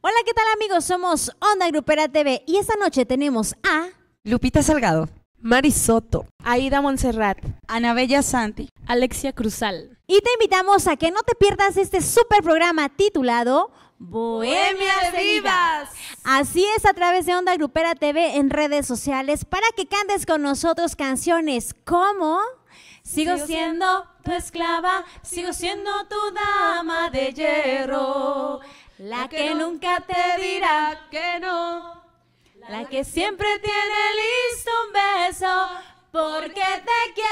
Hola, ¿qué tal amigos? Somos Onda Grupera TV y esta noche tenemos a Lupita Salgado, Mari Soto, Aida Montserrat, Anabella Santi, Alexia Cruzal. Y te invitamos a que no te pierdas este super programa titulado Bohemias Vivas. Así es, a través de Onda Grupera TV en redes sociales para que cantes con nosotros canciones como... Sigo siendo tu esclava, sigo siendo tu dama de hierro. La que nunca te dirá que no. La que siempre tiene listo un beso porque te quiero.